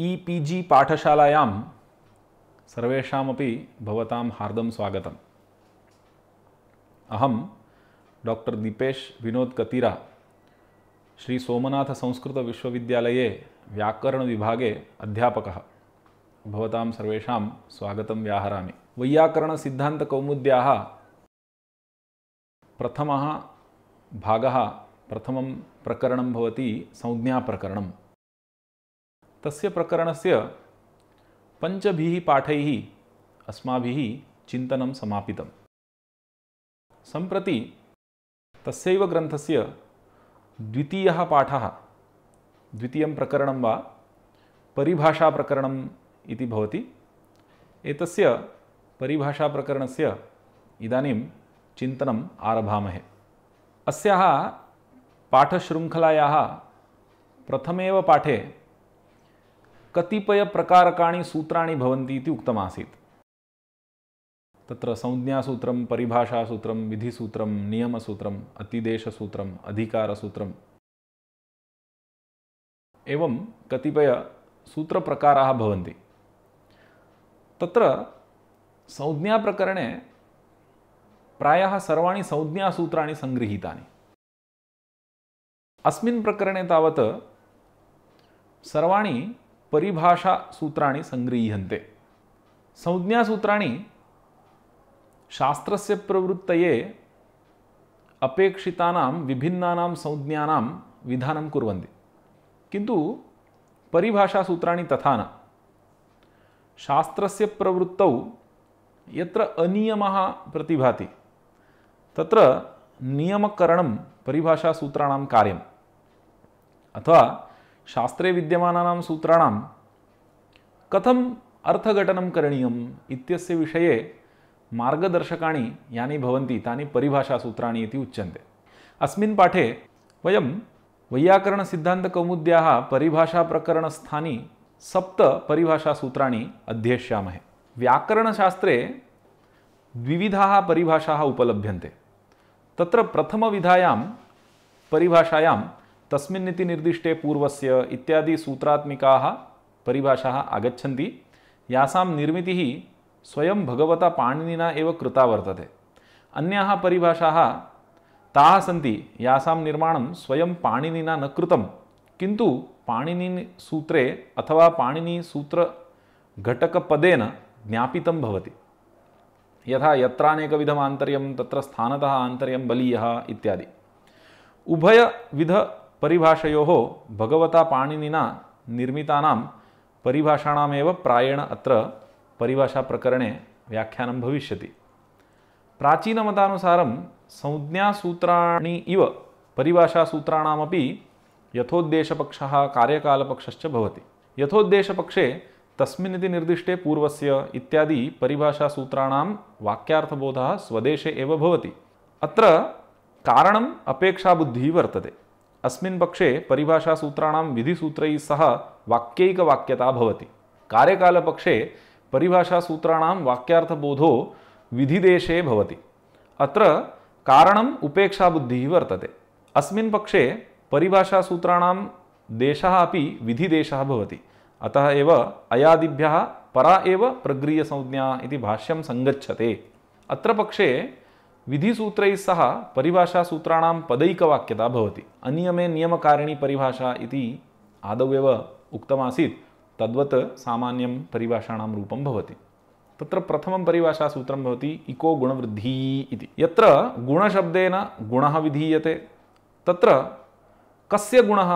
E P G पाठशालायां सर्वेषामपि भवतां हार्दं स्वागतम् अहं डॉक्टर दीपेश विनोद कतीरा श्री सोमनाथ संस्कृत विश्वविद्यालये व्याकरण विभागे अध्यापकः भवतां सर्वेषां स्वागतं व्याहरामि वैयाकरणसिद्धान्तकौमुद्याः प्रथमः भागः प्रथमं प्रकरणं भवति संज्ञाप्रकरणम् तस्य प्रकरणस्य पञ्चभिः पाठैः अस्माभिः चिन्तनं समापितं सम्प्रति तस्यैव ग्रन्थस्य द्वितीयः पाठः द्वितीयं प्रकरणं वा परिभाषाप्रकरणम् इति भवति एतस्य परिभाषाप्रकरणस्य इदानीं चिन्तनम् आरभामहे अस्याः पाठशृङ्खलायाः प्रथमेव पाठे कतिपयप्रकारकाणि सूत्राणि भवन्ति इति उक्तमासीत् तत्र संज्ञासूत्रं परिभाषासूत्रं विधिसूत्रं नियमसूत्रम् अतिदेशसूत्रम् अधिकारसूत्रम् एवं कतिपयसूत्रप्रकाराः भवन्ति तत्र संज्ञाप्रकरणे प्रायः सर्वाणि संज्ञासूत्राणि सङ्गृहीतानि अस्मिन् प्रकरणे तावत् सर्वाणि परिभाषासूत्राणि संज्ञा संज्ञासूत्राणि शास्त्रस्य प्रवृत्तये अपेक्षितानां विभिन्नानां संज्ञानां विधानं कुर्वन्ति किन्तु परिभाषासूत्राणि तथा न शास्त्रस्य प्रवृत्तौ यत्र अनियमः प्रतिभाति तत्र नियमकरणं परिभाषासूत्राणां कार्यम् अथवा शास्त्रे विद्यमानानां सूत्राणां कथम अर्थघटनं करणीयम् इत्यस्य विषये मार्गदर्शकाणि यानि भवन्ति तानि परिभाषासूत्राणि इति उच्यन्ते अस्मिन् पाठे वयं वैयाकरणसिद्धान्तकौमुद्याः परिभाषाप्रकरणस्थानि सप्त परिभाषासूत्राणि अध्येष्यामहे व्याकरणशास्त्रे द्विविधाः परिभाषाः उपलभ्यन्ते तत्र प्रथमविधायां परिभाषायां तस्मिन्निति निर्दिष्टे पूर्वस्य इत्यादि सूत्रात्मिकाः परिभाषाः आगच्छन्ति यासां स्वयं भगवता पाणिनिना एव कृता वर्तते अन्याः परिभाषाः ताः सन्ति यासां निर्माणं स्वयं पाणिनिना न कृतं किन्तु पाणिनिसूत्रे अथवा पाणिनिसूत्रघटकपदेन ज्ञापितं भवति यथा यत्रानेकविधमान्तर्यं तत्र स्थानतः आन्तर्यं बलीयः इत्यादि उभयविध परिभाषयो भगवता पाणिनिना निर्मितानां परिभाषाणामेव प्रायेण अत्र प्रकरणे व्याख्यानं भविष्यति प्राचीनमतानुसारं संज्ञासूत्राणि इव परिभाषासूत्राणामपि यथोद्देशपक्षः कार्यकालपक्षश्च भवति यथोद्देशपक्षे तस्मिन्निति निर्दिष्टे पूर्वस्य इत्यादि परिभाषासूत्राणां वाक्यार्थबोधः स्वदेशे एव भवति अत्र कारणम् अपेक्षाबुद्धिः वर्तते अस्मिन् पक्षे परिभाषासूत्राणां विधिसूत्रैः सह वाक्यैकवाक्यता भवति कार्यकालपक्षे परिभाषासूत्राणां वाक्यार्थबोधो विधिदेशे भवति अत्र कारणम् उपेक्षाबुद्धिः वर्तते अस्मिन् पक्षे परिभाषासूत्राणां देशः अपि विधिदेशः भवति अतः एव अयादिभ्यः परा एव प्रगीयसंज्ञा इति भाष्यं सङ्गच्छते अत्र पक्षे विधिसूत्रैः सह परिभाषासूत्राणां पदैकवाक्यता भवति अनियमे नियमकारिणी परिभाषा इति आदौ एव उक्तमासीत् तद्वत् सामान्यं परिभाषाणां रूपं भवति तत्र प्रथमं परिभाषासूत्रं भवति इको गुणवृद्धि इति यत्र गुणशब्देन गुणः विधीयते तत्र कस्य गुणः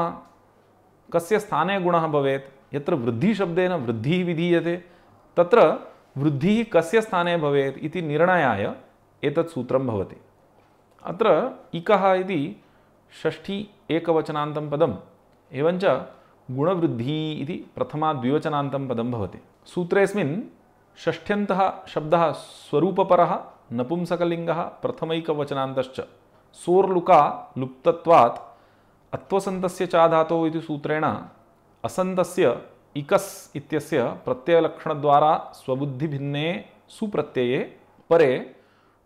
कस्य स्थाने गुणः भवेत् यत्र वृद्धिशब्देन वृद्धिः विधीयते तत्र वृद्धिः कस्य स्थाने भवेत् इति निर्णयाय एतत् सूत्रं भवति अत्र इकः इति षष्ठी एकवचनान्तं पदम् एवञ्च गुणवृद्धिः इति प्रथमाद्विवचनान्तं पदं भवति सूत्रेऽस्मिन् षष्ठ्यन्तः शब्दः स्वरूपपरः नपुंसकलिङ्गः प्रथमैकवचनान्तश्च सोर्लुका लुप्तत्वात् अत्वसन्तस्य चाधातो इति सूत्रेण असन्तस्य इकस् इत्यस्य प्रत्ययलक्षणद्वारा स्वबुद्धिभिन्ने सुप्रत्यये परे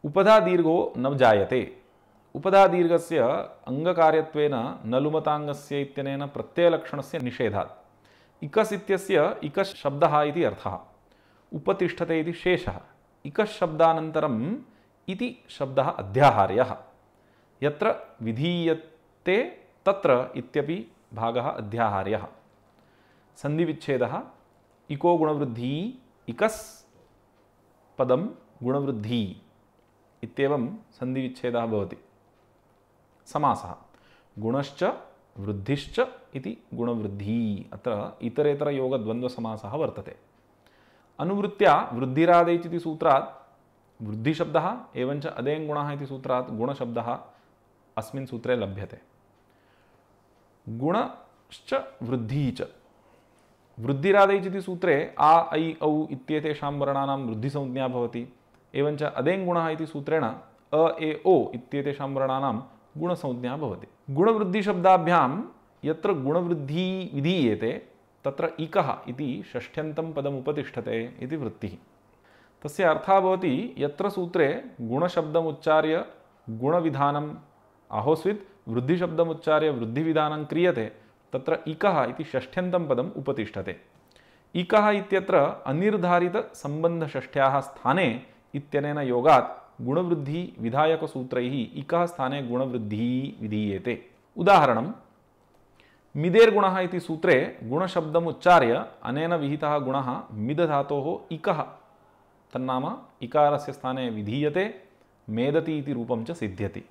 उपधा दीर्घो न जायते उपधा दीर्घस्य अंगकार्यत्वेन नलुमतांगस्य इत्यनेन प्रत्ययलक्षणस्य निषेधात् इकस् इत्यस्य इकस् शब्दः इति अर्थः उपतिष्ठते इति शेषः इकस् शब्दानन्तरम् इति शब्दः अध्याहार्यः यत्र विधीयते तत्र इत्यपि भागः अध्याहार्यः सन्धिविच्छेदः इको गुणवृद्धि इकस् पदं गुणवृद्धि इत्येवं सन्धिविच्छेदः भवति समासः गुणश्च वृद्धिश्च इति गुणवृद्धिः अत्र इतरेतरयोगद्वन्द्वसमासः वर्तते अनुवृत्त्या वृद्धिरादेच् इति सूत्रात् वृद्धिशब्दः एवञ्च अदेङ्गुणः इति सूत्रात् गुणशब्दः अस्मिन् सूत्रे लभ्यते गुणश्च वृद्धिः च वृद्धिरादैच् सूत्रे आ ऐ औ इत्येतेषां वर्णानां वृद्धिसंज्ञा भवति एवञ्च अदेङ्गुणः इति सूत्रेण अ ए ओ इत्येतेषां वर्णानां गुणसंज्ञा भवति गुणवृद्धिशब्दाभ्यां यत्र गुणवृद्धिः विधीयते तत्र इकः इति षष्ठ्यन्तं पदमुपतिष्ठते इति वृत्तिः तस्य अर्थः भवति यत्र सूत्रे गुणशब्दमुच्चार्य गुणविधानम् आहोस्वित् वृद्धिशब्दमुच्चार्य वृद्धिविधानं क्रियते तत्र इकः इति षष्ठ्यन्तं पदम् उपतिष्ठते इकः इत्यत्र अनिर्धारितसम्बन्धषष्ठ्याः स्थाने इत्यनेन योगात् गुणवृद्धि विधायक विधायकसूत्रैः इकः स्थाने गुणवृद्धि विधीयते उदाहरणं मिदेर्गुणः इति सूत्रे गुणशब्दमुच्चार्य अनेन विहितः गुणः मिदधातोः इकः तन्नाम इकारस्य स्थाने विधीयते मेदति इति रूपं च सिद्ध्यति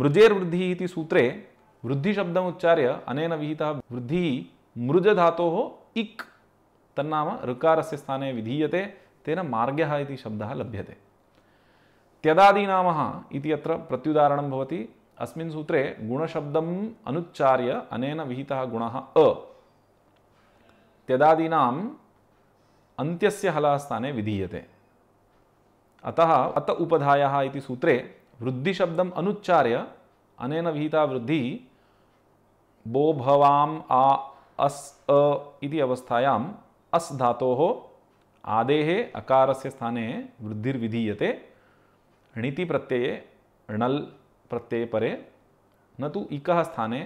मृजेर्वृद्धिः इति सूत्रे वृद्धिशब्दमुच्चार्य अनेन विहितः वृद्धिः मृजधातोः इक् तन्नाम ऋकारस्य स्थाने विधीयते तेन मार्गः इति शब्दः लभ्यते त्यदादिनामः इति अत्र प्रत्युदाहरणं अनुच्चार्य अनेन विहितः गुणः अ त्यदादीनाम् अन्त्यस्य हलास्थाने विधीयते अतः अत उपधायाः सूत्रे वृद्धिशब्दम् अनुच्चार्य अनेन विहिता वृद्धिः बोभवाम् आ अस् अवस्थायां अस् धा आदेः अकारस्य स्थाने वृद्धिर्विधीयते णिति प्रत्यये णल् प्रत्यये परे न तु इकः स्थाने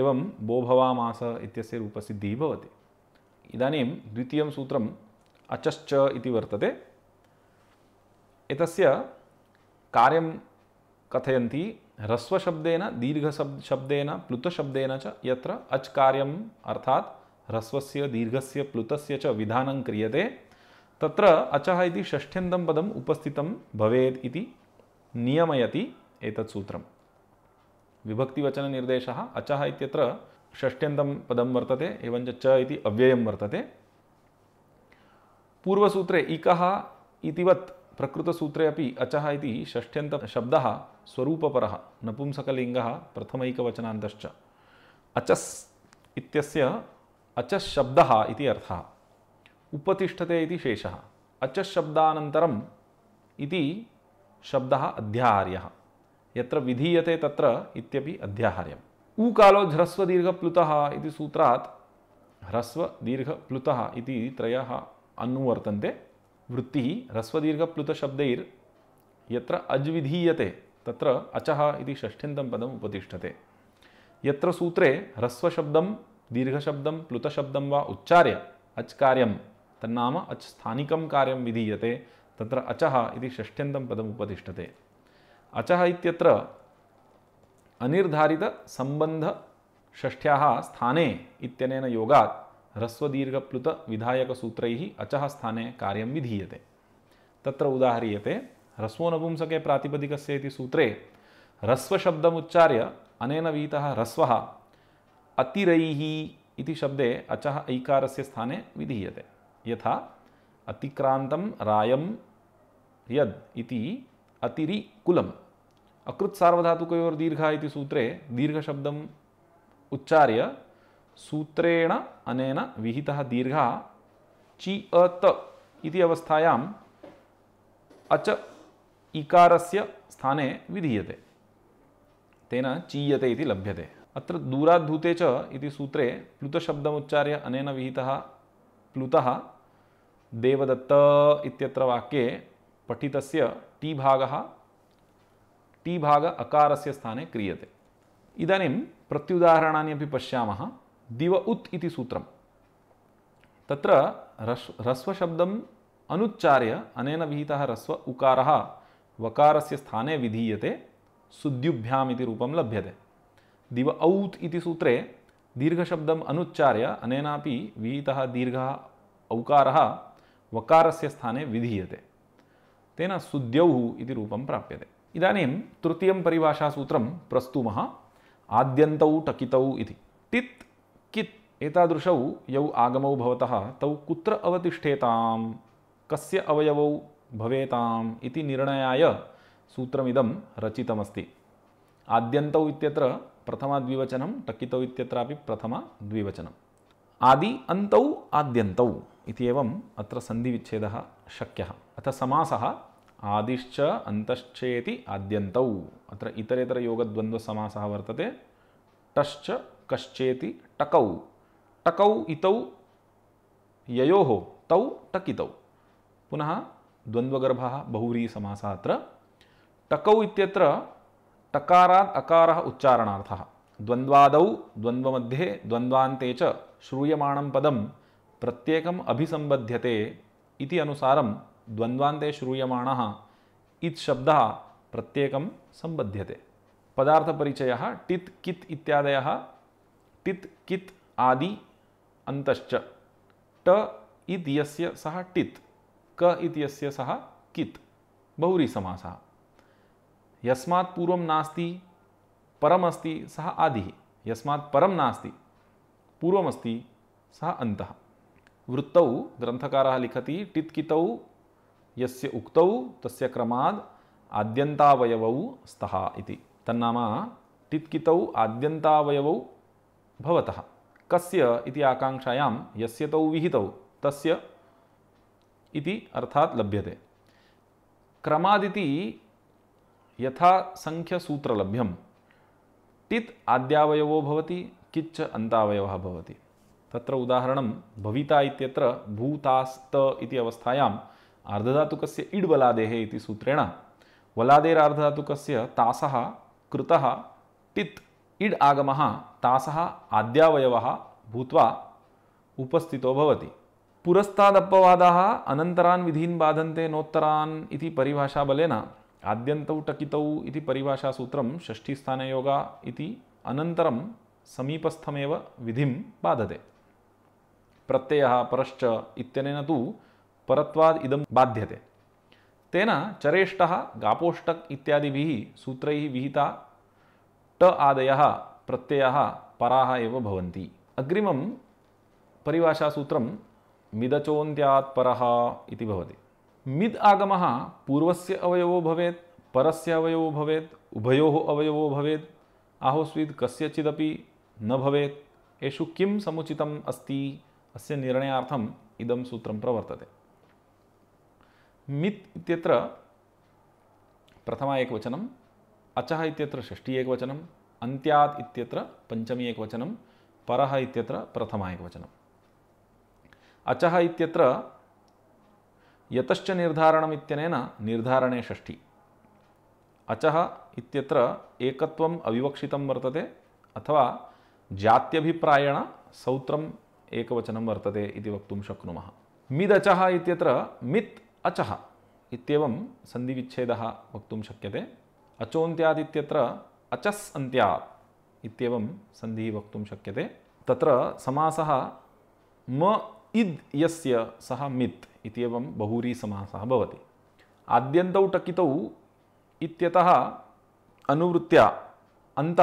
एवं बोभवामास इत्यस्य रूपसिद्धिः भवति इदानीं द्वितीयं सूत्रम् अचश्च इति वर्तते एतस्य कार्यं कथयन्ति ह्रस्वशब्देन दीर्घशब् शब्देन प्लुतशब्देन च यत्र अच् कार्यम् अर्थात् ह्रस्वस्य दीर्घस्य प्लुतस्य च विधानं क्रियते तत्र अचः इति षष्ठ्यन्तं पदम् उपस्थितं भवेत् इति नियमयति एतत् सूत्रं विभक्तिवचननिर्देशः अचः इत्यत्र षष्ठ्यन्तं पदं वर्तते एवञ्च च इति अव्ययं वर्तते पूर्वसूत्रे इकः इतिवत् प्रकृतसूत्रे अपि अचः इति षष्ठ्यन्तशब्दः स्वरूपपरः नपुंसकलिङ्गः प्रथमैकवचनान्तश्च अचस् इत्यस्य अच शब्द इति अर्थ उपतिष्ठते इति शेषः अच शब्दानन्तरम् इति शब्दः अध्याहार्यः यत्र विधीयते तत्र इत्यपि अध्याहार्यम् ऊकालो ह्रस्वदीर्घप्लुतः इति सूत्रात् ह्रस्वदीर्घप्लुतः इति त्रयः अनुवर्तन्ते वृत्तिः ह्रस्वदीर्घप्लुतशब्दैर् यत्र अज् विधीयते तत्र अचः इति षष्ठ्यन्तं पदम् उपतिष्ठते यत्र सूत्रे ह्रस्वशब्दं दीर्घशब्दं प्लुतशब्दं वा उच्चार्य अच् कार्यं तन्नाम अच् स्थानिकं कार्यं विधीयते तत्र अचः इति षष्ठ्यन्तं पदम् उपतिष्ठते अचः इत्यत्र अनिर्धारितसम्बन्धषष्ठ्याः स्थाने इत्यनेन योगात् ह्रस्वदीर्घप्लुतविधायकसूत्रैः अचः स्थाने कार्यं विधीयते तत्र उदाह्रियते ह्रस्वो नपुंसके प्रातिपदिकस्य इति सूत्रे ह्रस्वशब्दमुच्चार्य अनेन वीतः ह्रस्वः अतिरैः शब्द शब्दे अचः ऐकारस्य स्थाने विधीयते यथा अतिक्रान्तं रायं यद् इति अतिरि कुलम् अकृत्सार्वधातुकयोर्दीर्घ इति सूत्रे दीर्घशब्दम् उच्चार्य सूत्रेण अनेन विहितः दीर्घः चि अत इति अवस्थायाम् अच इकारस्य स्थाने विधीयते तेन चीयते इति लभ्यते अत्र दूराद्धूते च इति सूत्रे प्लुतशब्दमुच्चार्य अनेन विहितः प्लुतः देवदत्त इत्यत्र वाक्ये पठितस्य टी भागः टी भाग अकारस्य स्थाने क्रियते इदानीं प्रत्युदाहरणानि अपि पश्यामः दिव उत् इति सूत्रं तत्र ह्रस्वशब्दम् अनुच्चार्य अनेन विहितः ह्रस्व उकारः वकारस्य स्थाने विधीयते सुद्युभ्याम् इति रूपं लभ्यते दिव औत् इति सूत्रे दीर्घशब्दम् अनुच्चार्य अनेनापि दीर्घ दीर्घः वकार वकारस्य स्थाने विधीयते तेन सुद्यौः इति रूपं प्राप्यते इदानीं तृतीयं परिभाषासूत्रं प्रस्तुमः आद्यन्तौ टकितौ इति यौ आगमौ तौ कुत्र अवतिष्ठेतां कस्य अवयवौ भवेताम् निर्णयाय सूत्रमिदं रचितमस्ति आद्यन्तौ इत्यत्र प्रथमाद्विवचनं टकितौ इत्यत्रापि प्रथमाद्विवचनम् आदि अन्तौ आद्यन्तौ इति एवम् अत्र सन्धिविच्छेदः अथ समासः आदिश्च अन्तश्चेति आद्यन्तौ अत्र इतरेतरयोगद्वन्द्वसमासः वर्तते टश्च कश्चेति टकौ टकौ इतौ ययोः तौ टकितौ पुनः द्वन्द्वगर्भः बहुव्रीहिसमासः अत्र टकौ टकारा अकार उच्चारणार्थः द्वन्द्वादौ द्वन्द्वमध्ये द्वन्द्वान्ते च श्रूयमाणं पदम प्रत्येक अभिसंबध्यते इति अनुसारं द्वन्द्वान्ते श्रूयमाणः इत् शब्दः प्रत्येकं सम्बध्यते पदार्थपरिचयः टित् कित् इत्यादयः टित् कित् आदि अन्तश्च ट इत्यस्य सः टित् क इत्यस्य सः कित् बहुरीसमासः यस्मात् पूर्वं नास्ति परमस्ति सः आदिः यस्मात् परं नास्ति पूर्वमस्ति सः अन्तः वृत्तौ ग्रन्थकारः लिखति टित्कितौ यस्य उक्तौ तस्य क्रमाद् आद्यन्तावयवौ स्तः इति तन्नाम टित्कितौ आद्यन्तावयवौ भवतः कस्य इति आकाङ्क्षायां यस्य तौ विहितौ तस्य इति अर्थात् लभ्यते क्रमादिति यथा संख्य सूत्रलभ्यम टित आद्यावयवो भवति किच्च अंतावयवः भवति तत्र उदाहरणं भविता इत्यत्र भूतास्त इति अवस्थायाम् आर्धधातुकस्य इड्बलादेः इति सूत्रेण वलादेरार्धधातुकस्य तासः कृतः टित् इड् आगमः तासः आद्यावयवः भूत्वा उपस्थितो भवति पुरस्तादपवादाः अनन्तरान् विधीन् बाधन्ते नोत्तरान् इति परिभाषाबलेन आद्यन्तौ टकितौ इति परिभाषासूत्रं षष्ठीस्थानयोग इति अनन्तरं समीपस्थमेव विधिं बाधते प्रत्ययः परश्च इत्यनेन तु परत्वाद् इदं बाध्यते तेन चरेष्टः गापोष्टक् इत्यादिभिः सूत्रैः विहिता ट आदयः प्रत्ययः पराः एव भवन्ति अग्रिमं परिभाषासूत्रं मिदचोन्त्यात्परः इति भवति मिद आगम पूर्व से अवयवो भवेत परस्य अवयवो भवेत उभयो अवयवो भवेत आहोस्विद कस्यचिदपि न भवेत येषु किम समुचितम अस्ति अस्य निर्णयार्थम इदम सूत्रम प्रवर्तते मित इत्यत्र प्रथमा एकवचनम अचः इत्यत्र षष्ठी एकवचनम अंत्यात् इत्यत्र पंचमी एकवचनम परः इत्यत्र प्रथमा एकवचनम अचः इत्यत्र यतच निर्धारणमित्यनेन निर्धारणे षष्ठी अचः इत्यत्र एकत्वम् अविवक्षितं वर्तते अथवा जात्यभिप्रायेण सौत्रम् एकवचनं वर्तते इति वक्तुं शक्नुमः मिदचः इत्यत्र मित् अचः इत्येवं सन्धिविच्छेदः वक्तुं शक्यते अचोन्त्यात् इत्यत्र अचस् अन्त्यात् इत्येवं सन्धिः वक्तुं शक्यते तत्र समासः म इद् यस्य सः मित् ಇವಂ ಬಹೂರಿ ಸಸ ಬ ಆಧ್ಯಂತೌಟಕಿತ ಅನುವೃ ಅಂತ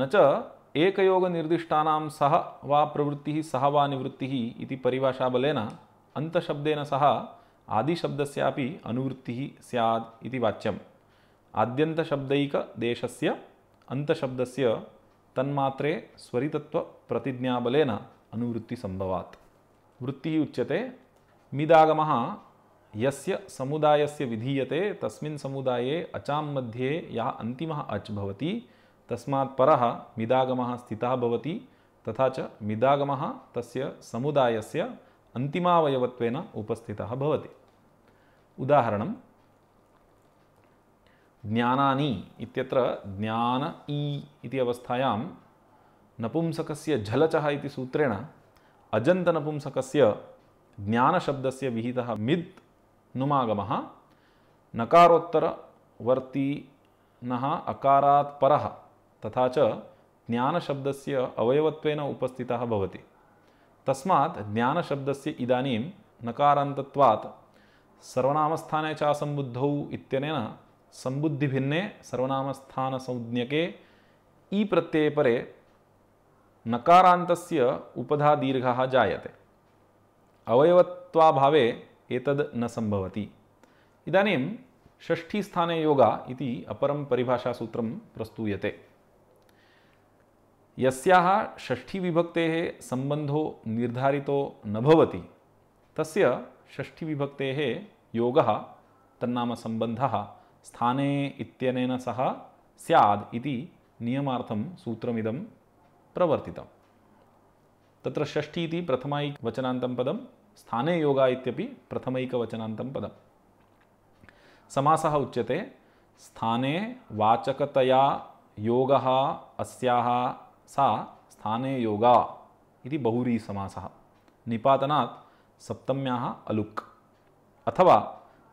ನಕನರ್ದಿಷ್ಟಾಂ ಸಹವಾ ಪ್ರವೃತ್ತ ಸಹವಾ ನಿವೃತ್ತಲೇ ಅಂತಶಬ್ದ ಸಹ ವಾಚ್ಯಂ ಆದ್ಯಂತಶಬ್ದೈಕ ಸ್ಯಾದ್ಯ ಆಧ್ಯಂತಶೈಕೇಶ್ವರ ತನ್ಮಾತ್ರೇ ಸ್ವರಿತತ್ವ ಪ್ರತಿಜ್ಞಾಬಲೇನ ಅನುವೃತ್ತಿ ಸಂಭವಾತ್ ವೃತ್ತಿ ಉಚ್ಯತೆ मिदागम यस्य समुदायस्य विधीयते तस्मिन् समुदाये अचां मध्ये यः अन्तिमः अच् भवति तस्मात् परः मिदागमः स्थितः भवति तथा च मिदागमः तस्य समुदायस्य अन्तिमावयवत्वेन उपस्थितः भवति उदाहरणं ज्ञानानि इत्यत्र ज्ञान इ इति अवस्थायां नपुंसकस्य झलचः इति सूत्रेण अजन्तनपुंसकस्य ज्ञानशब्दस्य विहितः मिद् नुमागमः नकारोत्तरवर्तिनः अकारात् परः तथा च ज्ञानशब्दस्य अवयवत्वेन उपस्थितः भवति तस्मात् ज्ञानशब्दस्य इदानीं नकारान्तत्वात् सर्वनामस्थाने च सम्बुद्धौ इत्यनेन सम्बुद्धिभिन्ने सर्वनामस्थानसंज्ञके ई प्रत्यये परे नकारान्तस्य उपधा दीर्घः जायते अवयवत्वाभावे एतद् न सम्भवति इदानीं षष्ठीस्थाने योग इति अपरं परिभाषासूत्रं प्रस्तूयते यस्याः षष्ठीविभक्तेः सम्बन्धो निर्धारितो न भवति तस्य षष्ठीविभक्तेः योगः तन्नाम सम्बन्धः स्थाने इत्यनेन सह स्याद् इति नियमार्थं सूत्रमिदं प्रवर्तितम् तत्र षष्ठी इति प्रथमायिवचनान्तं पदं स्थाने योगा इत्यपि प्रथमैकवचनान्तं पदं समासः उच्यते स्थाने वाचकतया योगः अस्याः सा स्थाने योगा इति बहुरीसमासः निपातनात् सप्तम्याः अलुक् अथवा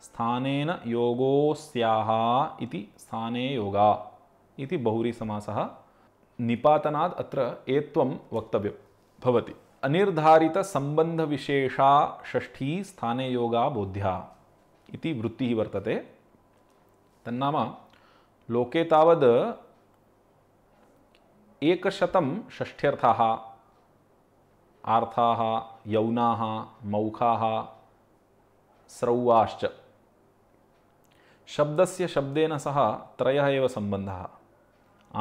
स्थानेन योगोऽस्याः इति स्थाने योगा इति बहुरीसमासः निपातनात् अत्र एत्वं वक्तव्यं भवति अनिर्धारित संबंध विशेषा षष्ठी स्थाने योगा बोध्या इति वृत्ति वर्तते तन्नाम लोके तावद् एकशतं षष्ठ्यर्थाः आर्थाः यौनाः मौखाः स्रौवाश्च शब्दस्य शब्देन सह त्रयः एव सम्बन्धः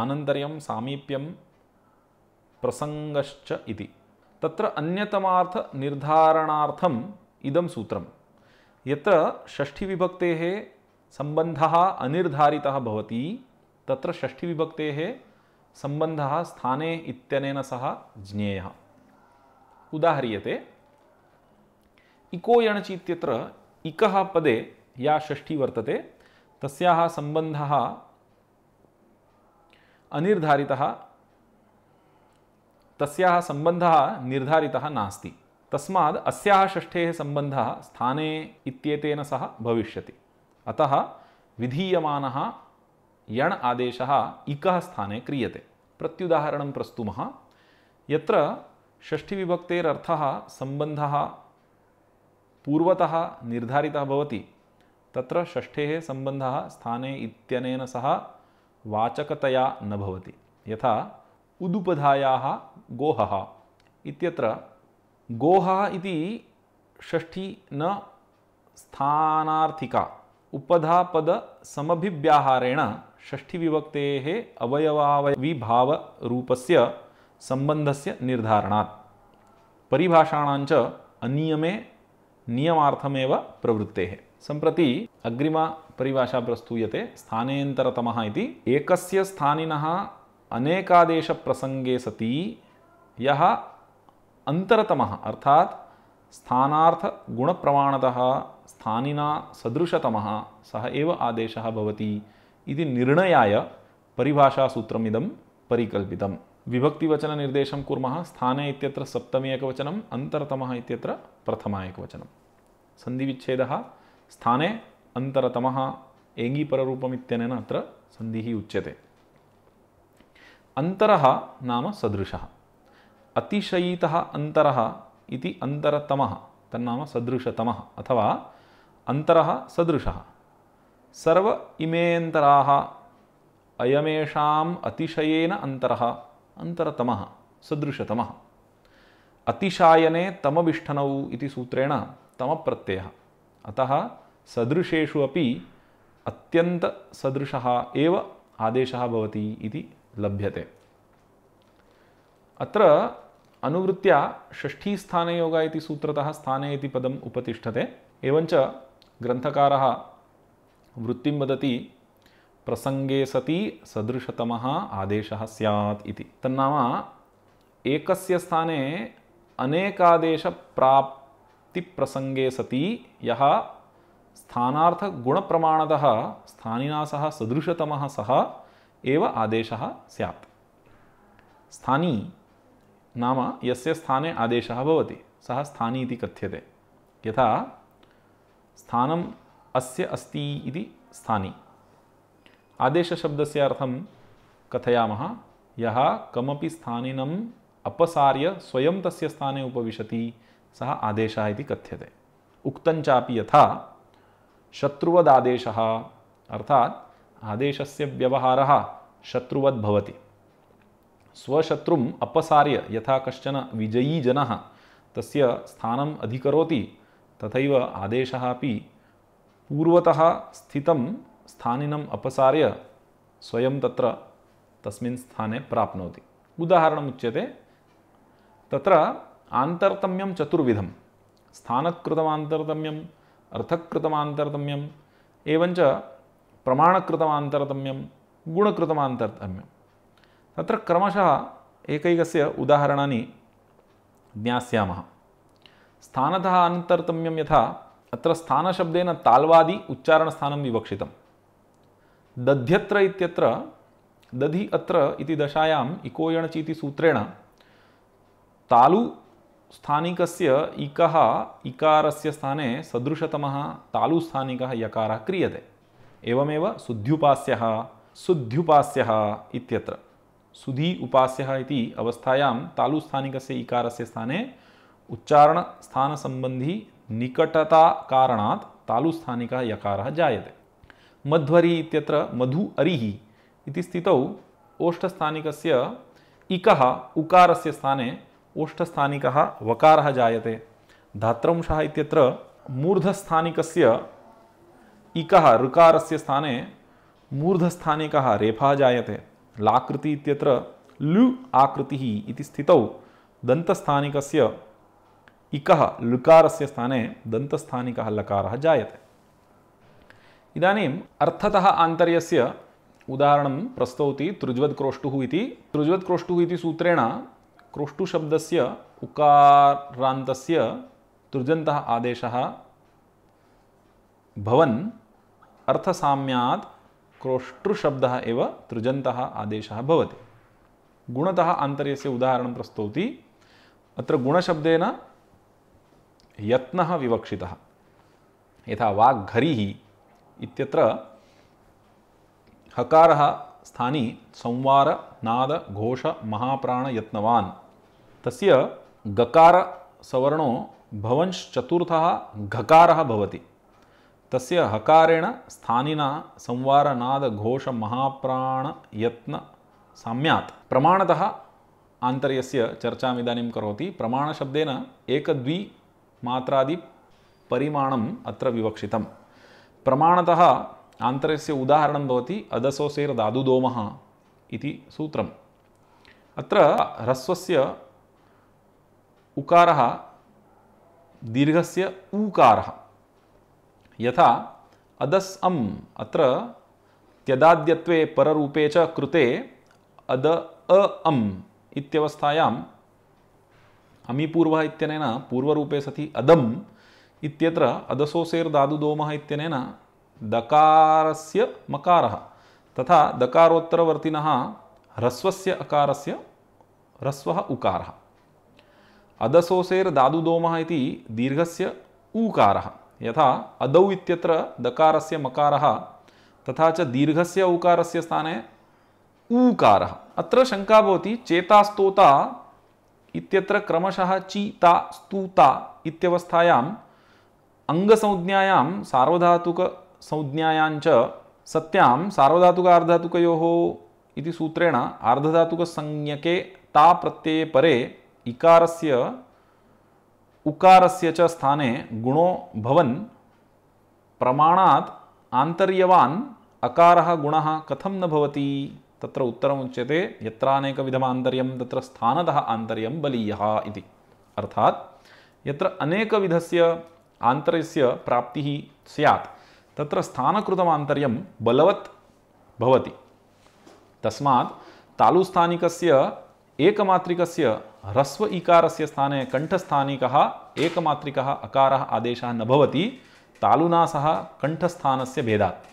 आनन्तर्यं सामीप्यं प्रसङ्गश्च इति तत्र अन्यतमार्थ निर्धारणार्थम इदं सूत्रम यत्र षष्ठी विभक्तेः संबंधः अनिर्धारितः भवति तत्र षष्ठी विभक्तेः संबंधः स्थाने इत्यनेन सह ज्ञेयः उदाहरीयते इको यणचि इत्यत्र इकः पदे या षष्ठी वर्तते तस्याः सम्बन्धः अनिर्धारितः तस्याः सम्बन्धः निर्धारितः नास्ति तस्माद् अस्याः षष्ठेः सम्बन्धः स्थाने इत्येतेन सह भविष्यति अतः विधीयमानः यण् आदेशः इकः स्थाने क्रियते प्रत्युदाहरणं प्रस्तुमः यत्र षष्ठिविभक्तेरर्थः सम्बन्धः पूर्वतः निर्धारितः भवति तत्र षष्ठेः सम्बन्धः स्थाने इत्यनेन सह वाचकतया न भवति यथा उदुपधायाः गोहः इत्यत्र गोहः इति षष्ठी न स्थानार्थिका उपधापदसमभिव्याहारेण षष्ठीविभक्तेः अवयवावयविभावरूपस्य सम्बन्धस्य निर्धारणात् परिभाषाणाञ्च अनियमे नियमार्थमेव प्रवृत्तेः सम्प्रति अग्रिमा परिभाषा प्रस्तूयते स्थानेन्तरतमः इति एकस्य स्थानिनः अनेकादेश प्रसंगे सती यह अंतरतमः अर्थात स्थानार्थ गुण प्रमाणतः स्थानिना सदृशतमः सः एव आदेशः इति निर्णयाय परिभाषा सूत्रमिदं परिकल्पितं विभक्तिवचन निर्देश कुर्मः स्थाने इत्यत्र सप्तमी एकवचनम् अन्तरतमः इत्यत्र प्रथमा एकवचनं सन्धिविच्छेदः स्थाने अन्तरतमः एङ्गीपररूपम् अत्र सन्धिः उच्यते ಅಂತರ ನಾಮ ಸದೃಶ ಅತಿಶಯಿತ ಅಂತರ ಇತಿ ಅಂತರತಮಃ ತನ್ನಾಮ ಸದೃಶತಮಃ ಅಥವಾ ಅಂತರ ಸದೃಶ ಸರ್ವ ಇಮೇಂತರಾಹ ಅಯಮೇಷಾಂ ಅತಿಶಯೇನ ಅಂತರಃ ಅಂತರತಮಃ ಸದೃಶತಮಃ ಅತಿಶಾಯನೆ ತಮವಿಷ್ಠನೌ ಇತಿ ಸೂತ್ರೇಣ ತಮಪ್ರತ್ಯಯ ಅತಃ ಸದೃಶೇಷು ಅಪಿ ಅತ್ಯಂತ ಸದೃಶ ಏವ ಆದೇಶಃ ಭವತಿ ಇತಿ लभ्यते अत्र अनुवृत्त्या षष्ठीस्थानयोग इति सूत्रतः स्थाने इति पदम् उपतिष्ठते एवञ्च ग्रन्थकारः वृत्तिं वदति प्रसङ्गे सति सदृशतमः आदेशः स्यात् इति तन्नाम एकस्य स्थाने अनेकादेशप्राप्तिप्रसङ्गे सति यः स्थानार्थगुणप्रमाणतः स्थानिना सह सदृशतमः सः एव आदेशः स्यात् स्थानी नाम यस्य स्थाने आदेश भवति सः स्थानी इति कथ्यते यथा स्थानम् अस्य अस्ति इति स्थानी आदेशशब्दस्य अर्थं कथयामः यः कमपि अपसार्य स्वयं तस्य स्थाने उपविशति सः आदेशः इति कथ्यते उक्तञ्चापि यथा शत्रुवदादेशः अर्थात् आदेशस्य व्यवहार शत्रुवद्भवति स्वशत्रुम् अपसार्य यथा कश्चन विजयी जनः तस्य स्थानम् अधिकरोति तथैव आदेशः अपि पूर्वतः स्थित स्थानिनम् अपसार्य स्वयं तत्र तस्मिन् स्थाने प्राप्नोति उदाहरणमुच्यते तत्र आन्तर्तम्यं चतुर्विधं स्थानत्कृतमान्तर्तम्यम् अर्थकृतमान्तर्तम्यम् प्रमाणकृतमान्तरतम्यं गुणकृतमान्तरतम्यं तत्र क्रमशः एकैकस्य उदाहरणानि ज्ञास्यामः स्थानतः अन्तर्तम्यं यथा अत्र स्थानशब्देन ताल्वादि उच्चारणस्थानं विवक्षितं दध्यत्र इत्यत्र दधि अत्र इति दशायाम् इकोयणचि सूत्रेण तालु स्थानिकस्य इकः इकारस्य स्थाने सदृशतमः तालुस्थानिकः यकारः क्रियते एवमेव शुद्ध्युपास्यः शुद्ध्युपास्यः इत्यत्र सुधी उपास्यः इति अवस्थायां तालुस्थानिकस्य इकारस्य स्थाने उच्चारणस्थानसम्बन्धी निकटताकारणात् तालुस्थानिकः यकारः जायते मध्वरी इत्यत्र मधु अरिः इति स्थितौ ओष्ठस्थानिकस्य इकः उकारस्य स्थाने ओष्ठस्थानिकः वकारः जायते धात्रंशः इत्यत्र मूर्धस्थानिकस्य इकः ऋकारस्य स्थाने मूर्धस्थानिकः रेफः जायते लाकृति इत्यत्र लु आकृतिः इति स्थितौ दन्तस्थानिकस्य इकः लुकारस्य स्थाने दन्तस्थानिकः लकारः जायते इदानीम् अर्थतः आन्तर्यस्य उदाहरणं प्रस्तौति तृज्वत्क्रोष्टु इति तृज्वत्क्रोष्टुः इति सूत्रेण क्रोष्टुशब्दस्य उकारान्तस्य आदेश आदेशः अर्थसाम्यात् क्रोष्टृशब्दः एव तृजन्तः आदेशः भवति गुणतः आन्तर्यस्य प्रस्तौति अत्र गुणशब्देन यत्नः विवक्षितः यथा वाग्घरिः इत्यत्र संवार नाद घोष महाप्राण यत्नवान् तस्य गकार सवर्णो भवंश्चतुर्थः घकारः भवति तस्य हकारेण स्थानिनः संवारनादघोषमहाप्राणयत्नसाम्यात् प्रमाणतः आन्तर्यस्य चर्चाम् इदानीं करोति प्रमाणशब्देन एकदद्विमात्रादिपरिमाणम् अत्र विवक्षितं प्रमाणतः आन्तर्यस्य उदाहरणं भवति अदसोसेर्दादुदोमः इति सूत्रम् अत्र ह्रस्वस्य उकारः दीर्घस्य ऊकारः यथा अदस् अम् अत्र त्यदाद्यत्वे पररूपे च कृते अद अ अम् इत्यवस्थायाम् अमिपूर्वः इत्यनेन पूर्वरूपे सति अदम् इत्यत्र अदसोसेर्दादुदोमः इत्यनेन दकारस्य मकारः तथा दकारोत्तरवर्तिनः ह्रस्वस्य अकारस्य ह्रस्वः उकारः अदसोसेर्दादुदोमः इति दीर्घस्य ऊकारः यथा अदौ इत्यत्र दकारस्य मकारः तथा च दीर्घस्य उकारस्य स्थाने ऊकारः अत्र शङ्का भवति चेतास्तोता इत्यत्र क्रमशः चीता स्तूता इत्यवस्थायाम् अङ्गसंज्ञायां सार्वधातुकसंज्ञायां च सत्यां सार्वधातुक अर्धातुकयोः इति सूत्रेण आर्धधातुकसंज्ञके ता प्रत्यये परे इकारस्य उकार से स्थाने गुणो भवन् प्रमाणात् आन्तर्यवान् अकारः गुणः कथं न भवति तत्र उत्तरम् उच्यते यत्रानेकविधमान्तर्यं तत्र स्थानतः आन्तर्यं बलीयः इति अर्थात् यत्र अनेकविधस्य आन्तर्यस्य प्राप्तिः स्यात् तत्र स्थानकृतमान्तर्यं बलवत् भवति तस्मात् तालुस्थानिकस्य एकमात्रिकस्य ह्रस्व इकारस्य स्थाने कण्ठस्थानिकः एकमात्रिकः अकारः आदेशः न भवति तालुना सह कण्ठस्थानस्य भेदात्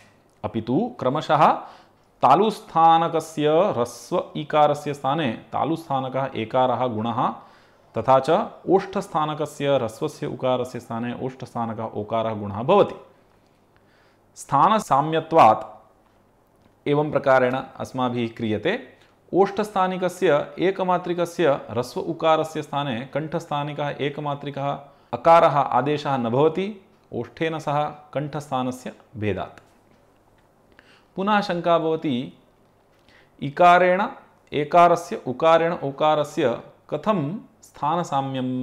अपि तु क्रमशः तालुस्थानकस्य ह्रस्व इकारस्य स्थाने तालुस्थानकः एकारः गुणः तथा च से उकार से स्थाने ओष्ठस्थानकः ओकारः गुणः भवति स्थानसाम्यत्वात् एवं प्रकारेण अस्माभिः क्रियते ओष्ठस्थानिकस्य एकमात्रिकस्य ह्रस्व उकारस्य स्थाने कण्ठस्थानिकः एकमात्रिकः अकारः आदेशः न भवति ओष्ठेन सह कण्ठस्थानस्य भेदात् पुनः शङ्का भवति इकारेण एकारस्य उकारेण ओकारस्य कथं स्थानसाम्यम्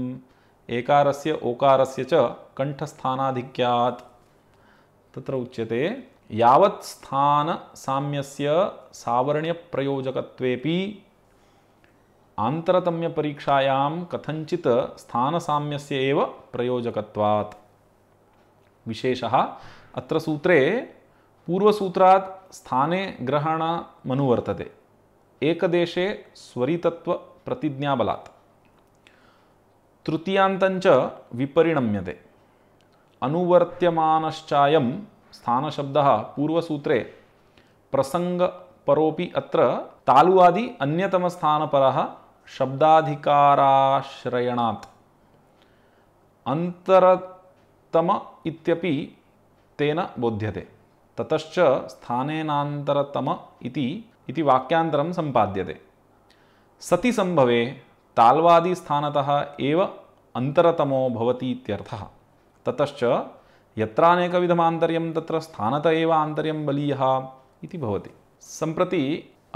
एकारस्य ओकारस्य च कण्ठस्थानाधिक्यात् तत्र उच्यते यावत् स्थान साम्यस्य सावर्ण्यप्रयोजकत्वेपि आन्तरतम्यपरीक्षायां कथञ्चित् स्थानसाम्यस्य एव प्रयोजकत्वात् विशेषः अत्र सूत्रे पूर्वसूत्रात् स्थाने ग्रहणमनुवर्तते एकदेशे स्वरितत्वप्रतिज्ञाबलात् तृतीयान्तञ्च विपरिणम्यते अनुवर्त्यमानश्चायं स्थानशब्दः पूर्वसूत्रे प्रसङ्गपरोपि अत्र तालुवादि अन्यतमस्थानपरः शब्दाधिकाराश्रयणात् अन्तरतम इत्यपि तेन बोध्यते ततश्च स्थानेनान्तरतम इति इति वाक्यान्तरं सम्पाद्यते सति सम्भवे ताल्वादिस्थानतः एव अन्तरतमो भवति इत्यर्थः ततश्च यत्रानेकविधमान्तर्यं तत्र स्थानत एव आन्तर्यं बलीयः इति भवति सम्प्रति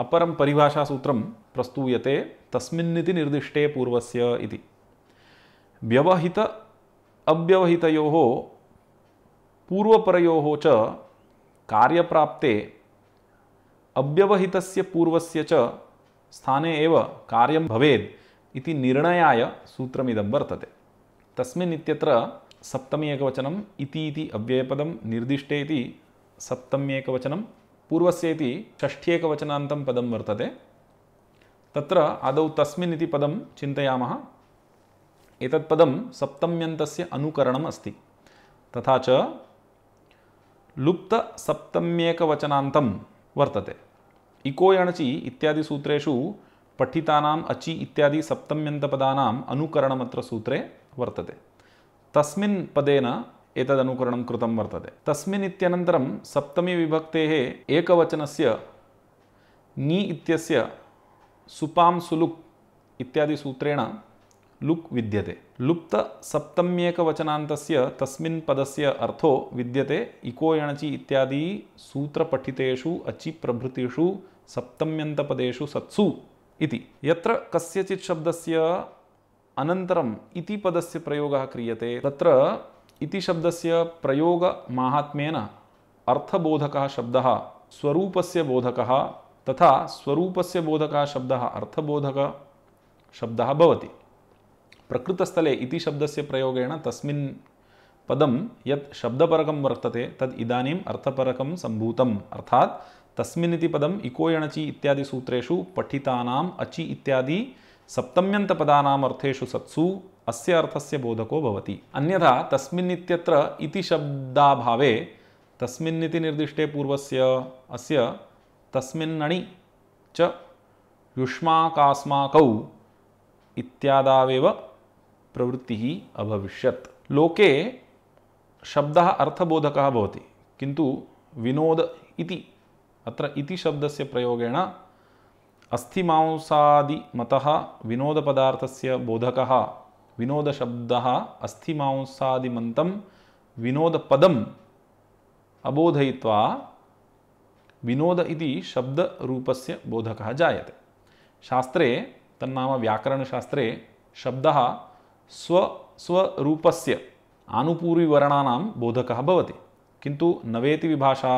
अपरं परिभाषासूत्रं प्रस्तूयते तस्मिन्निति निर्दिष्टे पूर्वस्य इति व्यवहित अव्यवहितयोः पूर्वपरयोः च कार्यप्राप्ते अव्यवहितस्य पूर्वस्य च स्थाने एव कार्यं भवेत् इति निर्णयाय सूत्रमिदं वर्तते तस्मिन् इत्यत्र सप्तमी एकवचनम् इति इति निर्दिष्टे इति सप्तम्येकवचनं पूर्वस्य इति षष्ठ्येकवचनान्तं पदं वर्तते तत्र आदौ तस्मिन् इति पदं चिन्तयामः एतत् पदं सप्तम्यन्तस्य अनुकरणम् अस्ति तथा च लुप्तसप्तम्येकवचनान्तं वर्तते इको यणचि इत्यादि सूत्रेषु पठितानाम् अचि इत्यादि सप्तम्यन्तपदानाम् अनुकरणमत्र सूत्रे वर्तते तस्मिन् पदेन एतदनुकरणं कृतं वर्तते तस्मिन् इत्यनन्तरं सप्तमीविभक्तेः एकवचनस्य नि इत्यस्य सुपां सुलुक् इत्यादिसूत्रेण लुक् विद्यते लुप्तसप्तम्येकवचनान्तस्य तस्मिन् पदस्य अर्थो विद्यते इको यणचि इत्यादि सूत्रपठितेषु अचि प्रभृतिषु सप्तम्यन्तपदेषु सत्सु इति यत्र कस्यचित् शब्दस्य अनन्तरम् इति पदस्य प्रयोगः क्रियते तत्र इति शब्दस्य प्रयोगमाहात्म्येन अर्थबोधकः शब्दः स्वरूपस्य बोधकः तथा स्वरूपस्य बोधकः शब्दः अर्थबोधकः शब्दः भवति प्रकृतस्थले इति शब्दस्य प्रयोगेण तस्मिन् पदं यत् शब्दपरकं वर्तते तद् इदानीम् अर्थपरकं सम्भूतम् अर्थात् तस्मिन् इति पदम् इको यणचि इत्यादि सूत्रेषु पठितानाम् अचि इत्यादि सप्तम्यन्तपदानाम् अर्थेषु सत्सु अस्य अर्थस्य बोधको भवति अन्यथा तस्मिन्नित्यत्र इति शब्दाभावे तस्मिन्निति निर्दिष्टे पूर्वस्य अस्य तस्मिन्नणि च युष्माकास्माकौ इत्यादावेव प्रवृत्तिः अभविष्यत् लोके शब्दः अर्थबोधकः भवति किन्तु विनोद इति अत्र इति शब्दस्य प्रयोगेण ಅಸ್ಥಿಮಾಂಸಾದಿಮತಃ ವಿನೋದಪದಾರ್ಥಸ್ಯ ಬೋಧಕಃ ವಿನೋದಶಬ್ದಃ ಅಸ್ಥಿಮಾಂಸಾದಿಮಂತಂ ವಿನೋದಪದಂ ವಿನೋದ ಇತಿ ಶಬ್ದರೂಪಸ್ಯ ಬೋಧಕಃ ಜಾಯತೆ ಶಾಸ್ತ್ರೆ ತನ್ನಾಮ ವ್ಯಾಕರಣಶಾಸ್ತ್ರೆ ಶಬ್ದಃ ಶಬ್ದ ಸ್ವರೂಪಸ್ಯ ಆನುಪೂರ್ವಿವರ್ಣಾನಾಂ ಬೋಧಕಃ ಭವತಿ किंतु नवेति विभाषा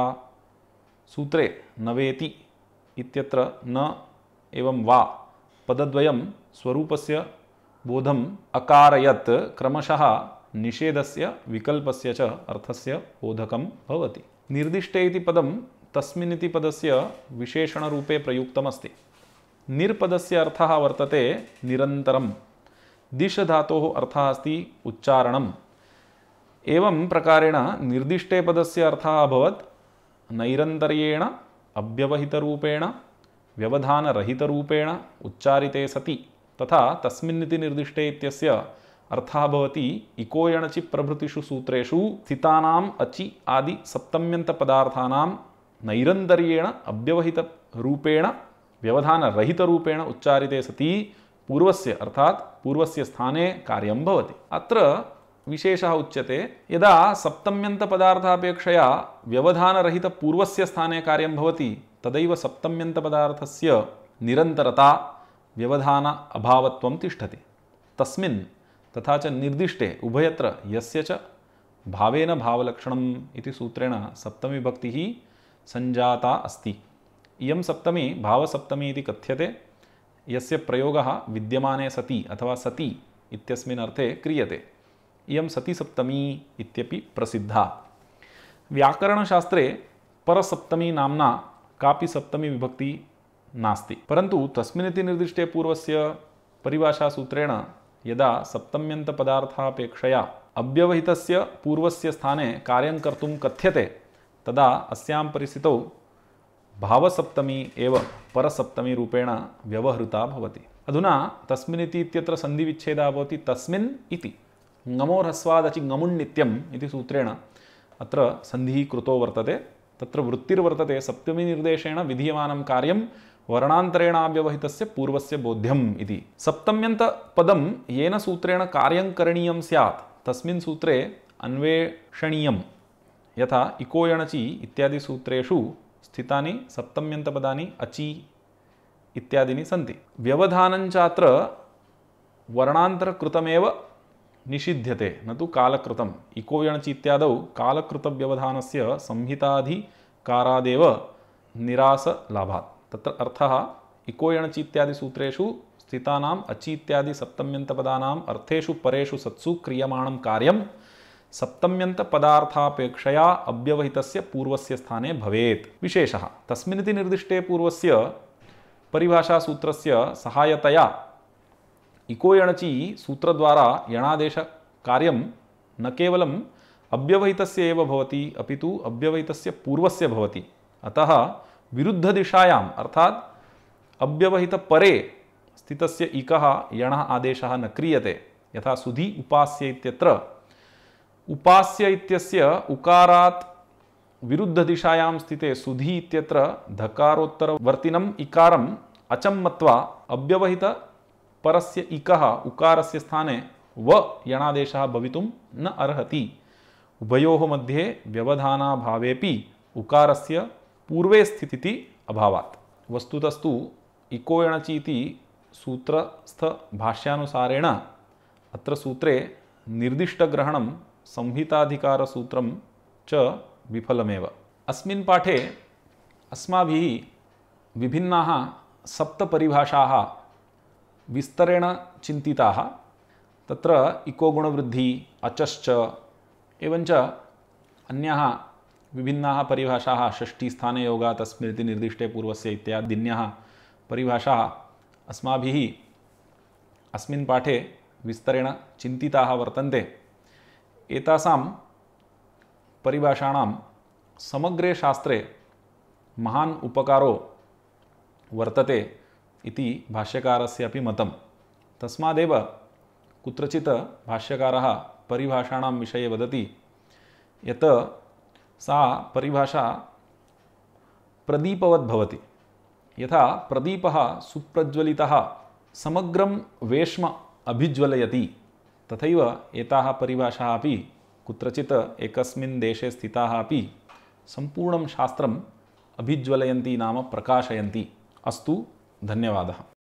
एवं वा पदद्वयं स्वरूपस्य बोधम् अकारयत् क्रमशः निषेधस्य विकल्पस्य च अर्थस्य बोधकं भवति निर्दिष्टे इति पदं तस्मिन्निति पदस्य विशेषणरूपे प्रयुक्तमस्ति निर्पदस्य अर्थः वर्तते निरन्तरं दिश धातोः अर्थः अस्ति उच्चारणम् एवं प्रकारेण निर्दिष्टे पदस्य अर्थः अभवत् नैरन्तर्येण अव्यवहितरूपेण व्यवधानरहितरूपेण उच्चारिते सति तथा तस्मिन्निति निर्दिष्टे इत्यस्य अर्थः भवति इको प्रभृतिषु सूत्रेषु स्थितानाम् अचि आदि सप्तम्यन्तपदार्थानां नैरन्तर्येण अव्यवहितरूपेण व्यवधानरहितरूपेण उच्चारिते सति पूर्वस्य अर्थात् पूर्वस्य स्थाने कार्यं भवति अत्र विशेषः उच्यते यदा सप्तम्यन्तपदार्थापेक्षया व्यवधानरहितपूर्वस्य स्थाने कार्यं भवति तदैव सप्तम्यन्तपदार्थस्य निरन्तरता व्यवधान अभावत्वं तिष्ठति तस्मिन् तथा च निर्दिष्टे उभयत्र यस्य च भावेन भावलक्षणम् इति सूत्रेण सप्तमीविभक्तिः सञ्जाता अस्ति इयं सप्तमी भावसप्तमी इति कथ्यते यस्य प्रयोगः विद्यमाने सति अथवा सति इत्यस्मिन् अर्थे क्रियते इयं सतिसप्तमी इत्यपि प्रसिद्धा व्याकरणशास्त्रे परसप्तमी नाम्ना कापि सप्तमी विभक्ति नास्ति परन्तु तस्मिनिति निर्दिष्टे पूर्वस्य सूत्रेण यदा सप्तम्यन्तपदार्थापेक्षया अव्यवहितस्य पूर्वस्य स्थाने कार्यं कर्तुं कथ्यते तदा अस्यां परिस्थितौ भावसप्तमी एव परसप्तमी रूपेण व्यवहृता भवति अधुना तस्मिनिति इत्यत्र सन्धिविच्छेदः भवति तस्मिन् इति ङमोरस्वादचि ङमुण् इति सूत्रेण अत्र सन्धिः कृतो वर्तते तत्र वृत्तिर्वर्तते सप्तमीनिर्देशेण विधीयमानं कार्यं वर्णान्तरेणाव्यवहितस्य पूर्वस्य बोध्यम् इति सप्तम्यन्तपदं येन सूत्रेण कार्यं करणीयं स्यात् तस्मिन् सूत्रे अन्वेषणीयं यथा इकोयणचि इत्यादि सूत्रेषु स्थितानि सप्तम्यन्तपदानि अचि इत्यादीनि सन्ति व्यवधानञ्चात्र वर्णान्तरकृतमेव निषिध्यते न तो कालकृतम इको यणचि इत्याद कालकृतव्यवधान से संहिताधिकारादेव निरासलाभा तत्र अर्थः इको यणचि इत्यादि सूत्रेषु स्थितानाम अचि इत्यादि सप्तम्यन्तपदानाम् अर्थेषु परेषु सत्सु क्रियमाणं कार्यं सप्तम्यन्तपदार्थापेक्षया अव्यवहितस्य पूर्वस्य स्थाने भवेत् विशेषः तस्मिन्निति निर्दिष्टे पूर्वस्य परिभाषासूत्रस्य सहायतया इको यणचि सूत्रद्वारा यणादेशकार्यं न केवलम् अव्यवहितस्य एव भवति अपि तु अव्यवहितस्य पूर्वस्य भवति अतः विरुद्धदिशायाम् अर्थात् अव्यवहितपरे स्थितस्य इकः यणः आदेशः न क्रियते यथा सुधि उपास्य इत्यत्र उपास्य इत्यस्य उकारात् विरुद्धदिशायां स्थिते सुधि इत्यत्र धकारोत्तरवर्तिनम् इकारम् अव्यवहित परस्य इकः उकारस्य स्थाने व यणादेशः भवितुं न अर्हति उभयोः मध्ये व्यवधानाभावेपि उकारस्य पूर्वे स्थितिति अभावात् वस्तुतस्तु इको यणचि इति सूत्रस्थभाष्यानुसारेण अत्र सूत्रे निर्दिष्टग्रहणं संहिताधिकारसूत्रं च विफलमेव अस्मिन् पाठे अस्माभिः विभिन्नाः सप्तपरिभाषाः विस्तरेण चिन्तिताः तत्र इको गुणवृद्धि अचश्च एवञ्च अन्याः विभिन्नाः परिभाषाः षष्ठीस्थाने योगा तस्मृति निर्दिष्टे पूर्वस्य इत्यादिन्यः परिभाषाः अस्माभिः अस्मिन् पाठे विस्तरेण चिन्तिताः वर्तन्ते एतासां परिभाषाणां समग्रे शास्त्रे महान् उपकारो वर्तते इति भाष्यकारस्य अपि मतं तस्मादेव कुत्रचित् भाष्यकारः परिभाषाणां विषये वदति यत् सा परिभाषा प्रदीपवद्भवति यथा प्रदीपः सुप्रज्वलितः समग्रं वेश्म अभिज्वलयति तथैव एताः परिभाषाः अपि कुत्रचित् एकस्मिन् देशे स्थिताः अपि सम्पूर्णं शास्त्रम् अभिज्वलयन्ति नाम प्रकाशयन्ति अस्तु धन्यवाद